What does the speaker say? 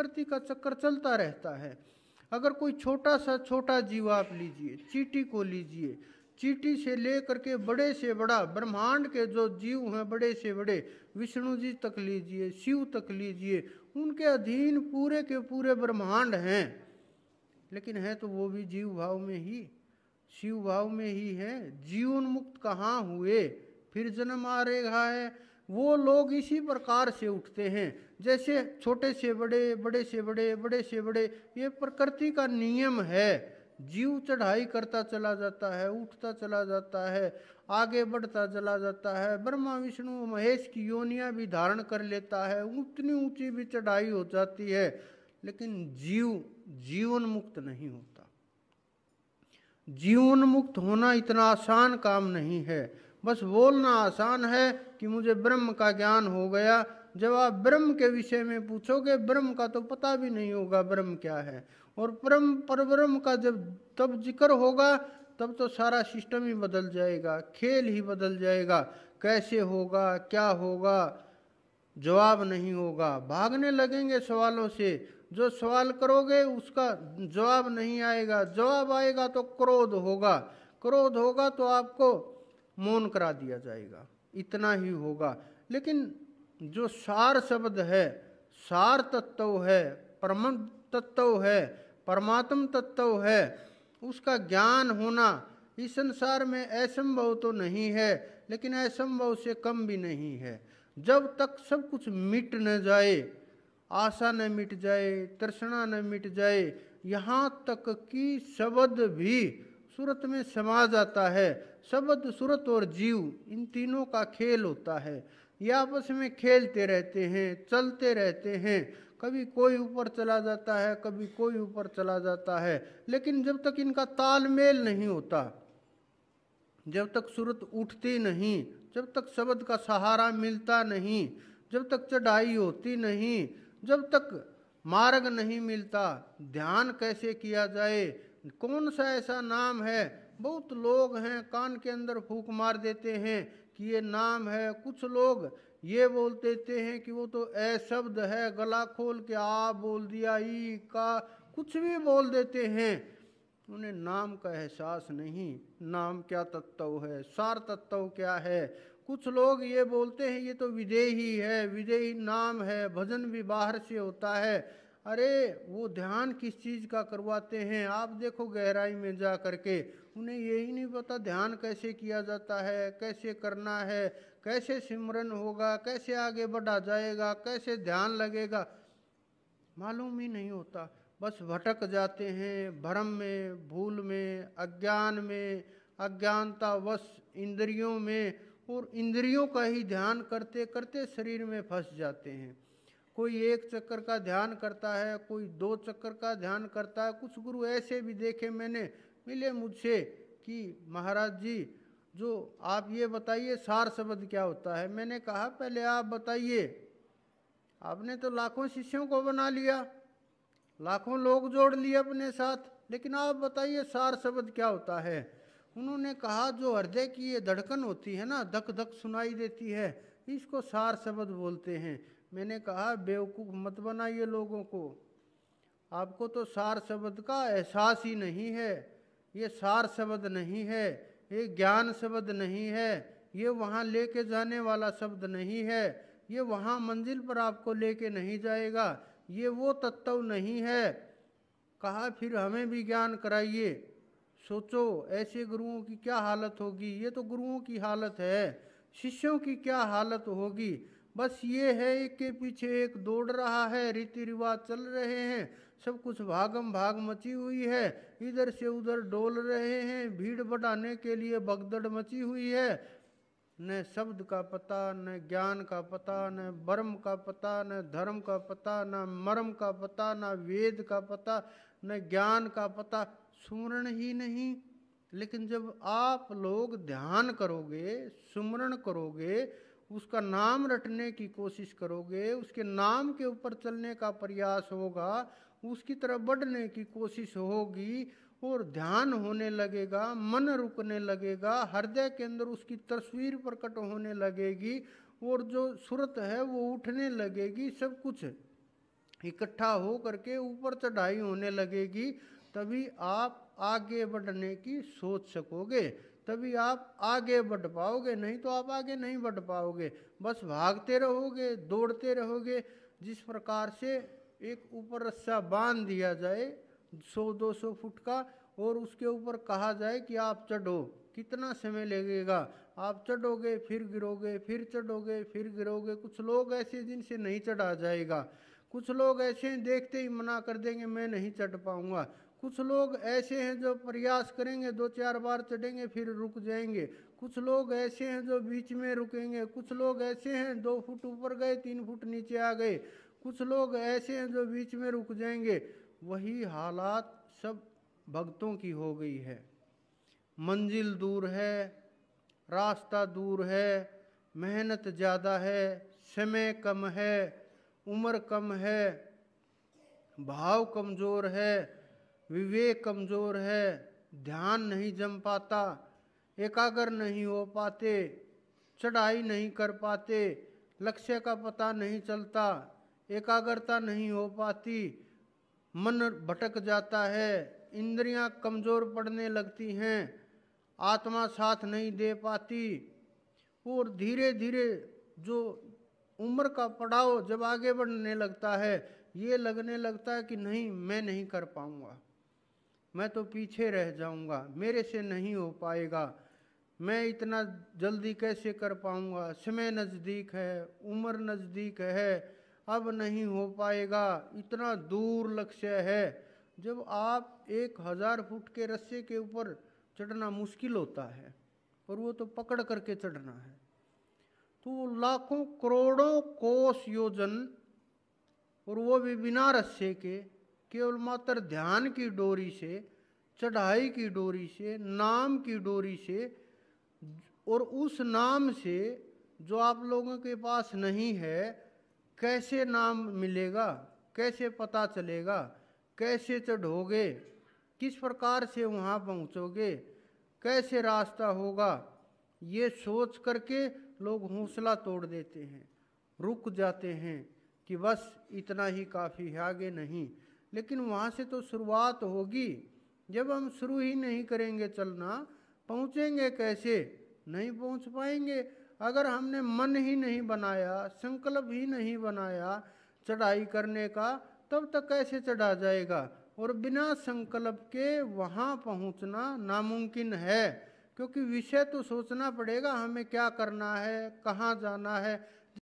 प्रकृति का चक्कर चलता रहता है अगर कोई छोटा सा छोटा जीव आप लीजिए चीटी को लीजिए चीटी से लेकर के बड़े से बड़ा ब्रह्मांड के जो जीव हैं बड़े से बड़े विष्णु जी तक लीजिए शिव तक लीजिए उनके अधीन पूरे के पूरे ब्रह्मांड हैं लेकिन है तो वो भी जीव भाव में ही शिव भाव में ही है जीवन मुक्त कहाँ हुए फिर जन्म आ रहा है वो लोग इसी प्रकार से उठते हैं जैसे छोटे से बड़े बड़े से बड़े बड़े से बड़े ये प्रकृति का नियम है जीव चढ़ाई करता चला जाता है उठता चला जाता है आगे बढ़ता चला जाता है ब्रह्मा विष्णु महेश की योनिया भी धारण कर लेता है उतनी ऊंची भी चढ़ाई हो जाती है लेकिन जीव जीवन मुक्त नहीं होता जीवन मुक्त होना इतना आसान काम नहीं है बस बोलना आसान है कि मुझे ब्रह्म का ज्ञान हो गया जब आप ब्रह्म के विषय में पूछोगे ब्रह्म का तो पता भी नहीं होगा ब्रह्म क्या है और परम पर ब्रह्म का जब तब जिक्र होगा तब तो सारा सिस्टम ही बदल जाएगा खेल ही बदल जाएगा कैसे होगा क्या होगा जवाब नहीं होगा भागने लगेंगे सवालों से जो सवाल करोगे उसका जवाब नहीं आएगा जवाब आएगा तो क्रोध होगा क्रोध होगा तो आपको मौन करा दिया जाएगा इतना ही होगा लेकिन जो सार शब्द है सार तत्व है परम तत्व है परमात्म तत्व है उसका ज्ञान होना इस संसार में असंभव तो नहीं है लेकिन असंभव से कम भी नहीं है जब तक सब कुछ मिट न जाए आशा न मिट जाए तृष्णा न मिट जाए यहाँ तक कि शब्द भी सूरत में समा जाता है शब्द सूरत और जीव इन तीनों का खेल होता है ये आपस में खेलते रहते हैं चलते रहते हैं कभी कोई ऊपर चला जाता है कभी कोई ऊपर चला जाता है लेकिन जब तक इनका तालमेल नहीं होता जब तक सूरत उठती नहीं जब तक शब्द का सहारा मिलता नहीं जब तक चढ़ाई होती नहीं जब तक मार्ग नहीं मिलता ध्यान कैसे किया जाए कौन सा ऐसा नाम है बहुत लोग हैं कान के अंदर फूक मार देते हैं कि ये नाम है कुछ लोग ये बोल देते हैं कि वो तो ऐ शब्द है गला खोल के आ बोल दिया ई का कुछ भी बोल देते हैं उन्हें नाम का एहसास नहीं नाम क्या तत्व है सार तत्व क्या है कुछ लोग ये बोलते हैं ये तो विदेही है विदेही नाम है भजन भी बाहर से होता है अरे वो ध्यान किस चीज़ का करवाते हैं आप देखो गहराई में जा कर के उन्हें यही नहीं पता ध्यान कैसे किया जाता है कैसे करना है कैसे सिमरन होगा कैसे आगे बढ़ा जाएगा कैसे ध्यान लगेगा मालूम ही नहीं होता बस भटक जाते हैं भ्रम में भूल में अज्ञान में अज्ञानता बस इंद्रियों में और इंद्रियों का ही ध्यान करते करते शरीर में फंस जाते हैं कोई एक चक्कर का ध्यान करता है कोई दो चक्कर का ध्यान करता है कुछ गुरु ऐसे भी देखे मैंने मिले मुझसे कि महाराज जी जो आप ये बताइए सार शब्द क्या होता है मैंने कहा पहले आप बताइए आपने तो लाखों शिष्यों को बना लिया लाखों लोग जोड़ लिए अपने साथ लेकिन आप बताइए सार शब्द क्या होता है उन्होंने कहा जो हृदय की ये धड़कन होती है ना धक धक सुनाई देती है इसको सार शब्द बोलते हैं मैंने कहा बेवकूफ़ मत बनाइए लोगों को आपको तो सार शब्द का एहसास ही नहीं है ये सार शब्द नहीं है ये ज्ञान शब्द नहीं है ये वहाँ लेके जाने वाला शब्द नहीं है ये वहाँ मंजिल पर आपको लेके नहीं जाएगा ये वो तत्व नहीं है कहा फिर हमें भी ज्ञान कराइए सोचो ऐसे गुरुओं की क्या हालत होगी ये तो गुरुओं की हालत है शिष्यों की क्या हालत होगी बस ये है एक के पीछे एक दौड़ रहा है रीति रिवाज चल रहे हैं सब कुछ भागम भाग मची हुई है इधर से उधर डोल रहे हैं भीड़ बढ़ाने के लिए भगदड़ मची हुई है न शब्द का पता न ज्ञान का पता न बर्म का पता न धर्म का पता न मर्म का पता न वेद का पता न ज्ञान का पता सुमरण ही नहीं लेकिन जब आप लोग ध्यान करोगे सुमरण करोगे उसका नाम रटने की कोशिश करोगे उसके नाम के ऊपर चलने का प्रयास होगा उसकी तरफ बढ़ने की कोशिश होगी और ध्यान होने लगेगा मन रुकने लगेगा हृदय के अंदर उसकी तस्वीर प्रकट होने लगेगी और जो सूरत है वो उठने लगेगी सब कुछ इकट्ठा हो करके ऊपर चढ़ाई होने लगेगी तभी आप आगे बढ़ने की सोच सकोगे तभी आप आगे बढ़ पाओगे नहीं तो आप आगे नहीं बढ़ पाओगे बस भागते रहोगे दौड़ते रहोगे जिस प्रकार से एक ऊपर रस्सा बांध दिया जाए 100-200 फुट का और उसके ऊपर कहा जाए कि आप चढ़ो कितना समय लगेगा आप चढ़ोगे फिर गिरोगे फिर चढ़ोगे फिर गिरोगे कुछ लोग ऐसे जिनसे नहीं चढ़ा जाएगा कुछ लोग ऐसे देखते ही मना कर देंगे मैं नहीं चढ़ पाऊँगा कुछ लोग ऐसे हैं जो प्रयास करेंगे दो चार बार चढ़ेंगे फिर रुक जाएंगे कुछ लोग ऐसे हैं जो बीच में रुकेंगे कुछ लोग ऐसे हैं दो फुट ऊपर गए तीन फुट नीचे आ गए कुछ लोग ऐसे हैं जो बीच में रुक जाएंगे वही हालात सब भक्तों की हो गई है मंजिल दूर है रास्ता दूर है मेहनत ज़्यादा है समय कम है उम्र कम है भाव कमज़ोर है विवेक कमज़ोर है ध्यान नहीं जम पाता एकाग्र नहीं हो पाते चढ़ाई नहीं कर पाते लक्ष्य का पता नहीं चलता एकाग्रता नहीं हो पाती मन भटक जाता है इंद्रियां कमज़ोर पड़ने लगती हैं आत्मा साथ नहीं दे पाती और धीरे धीरे जो उम्र का पड़ाव जब आगे बढ़ने लगता है ये लगने लगता है कि नहीं मैं नहीं कर पाऊँगा मैं तो पीछे रह जाऊंगा मेरे से नहीं हो पाएगा मैं इतना जल्दी कैसे कर पाऊंगा समय नज़दीक है उम्र नज़दीक है अब नहीं हो पाएगा इतना दूर लक्ष्य है जब आप एक हज़ार फुट के रस्से के ऊपर चढ़ना मुश्किल होता है और वो तो पकड़ करके चढ़ना है तो वो लाखों करोड़ों कोष योजन और वो भी बिना रस्से के केवल मात्र ध्यान की डोरी से चढ़ाई की डोरी से नाम की डोरी से और उस नाम से जो आप लोगों के पास नहीं है कैसे नाम मिलेगा कैसे पता चलेगा कैसे चढ़ोगे किस प्रकार से वहाँ पहुँचोगे कैसे रास्ता होगा ये सोच करके लोग हौसला तोड़ देते हैं रुक जाते हैं कि बस इतना ही काफ़ी है आगे नहीं लेकिन वहाँ से तो शुरुआत होगी जब हम शुरू ही नहीं करेंगे चलना पहुँचेंगे कैसे नहीं पहुँच पाएंगे अगर हमने मन ही नहीं बनाया संकल्प ही नहीं बनाया चढ़ाई करने का तब तक कैसे चढ़ा जाएगा और बिना संकल्प के वहाँ पहुँचना नामुमकिन है क्योंकि विषय तो सोचना पड़ेगा हमें क्या करना है कहाँ जाना है